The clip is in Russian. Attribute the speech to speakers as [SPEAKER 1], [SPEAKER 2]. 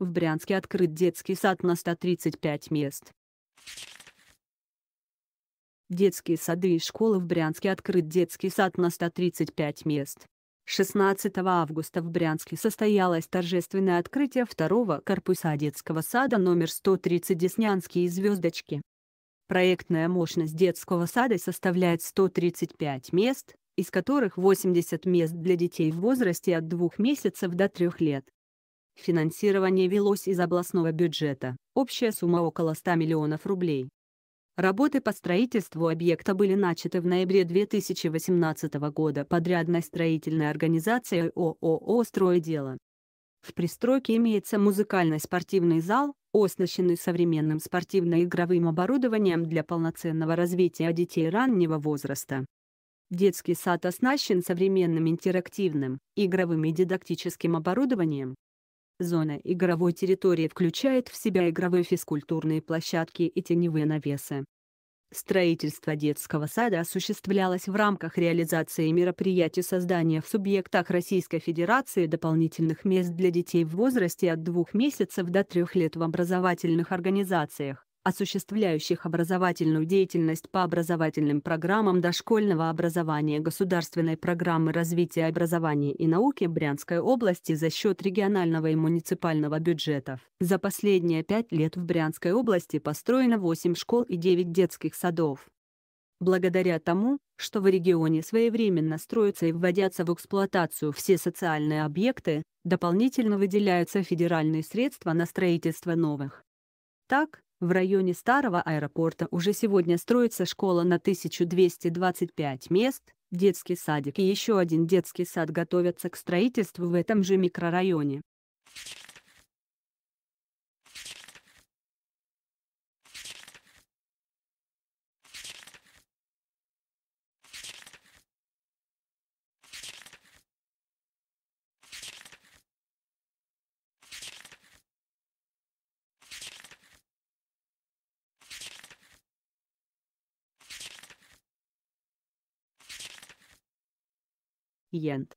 [SPEAKER 1] В Брянске открыт детский сад на 135 мест. Детские сады и школы в Брянске открыт детский сад на 135 мест. 16 августа в Брянске состоялось торжественное открытие второго корпуса детского сада номер 130 «Деснянские звездочки». Проектная мощность детского сада составляет 135 мест, из которых 80 мест для детей в возрасте от 2 месяцев до 3 лет. Финансирование велось из областного бюджета, общая сумма около 100 миллионов рублей. Работы по строительству объекта были начаты в ноябре 2018 года подрядной строительной организацией ООО «Стройдело». В пристройке имеется музыкально-спортивный зал, оснащенный современным спортивно-игровым оборудованием для полноценного развития детей раннего возраста. Детский сад оснащен современным интерактивным, игровым и дидактическим оборудованием, Зона игровой территории включает в себя игровые физкультурные площадки и теневые навесы. Строительство детского сада осуществлялось в рамках реализации мероприятий создания в субъектах Российской Федерации дополнительных мест для детей в возрасте от двух месяцев до трех лет в образовательных организациях, осуществляющих образовательную деятельность по образовательным программам дошкольного образования Государственной программы развития образования и науки Брянской области за счет регионального и муниципального бюджетов. За последние пять лет в Брянской области построено 8 школ и 9 детских садов. Благодаря тому, что в регионе своевременно строятся и вводятся в эксплуатацию все социальные объекты, дополнительно выделяются федеральные средства на строительство новых. Так, в районе старого аэропорта уже сегодня строится школа на 1225 мест, детский садик и еще один детский сад готовятся к строительству в этом же микрорайоне. клиент.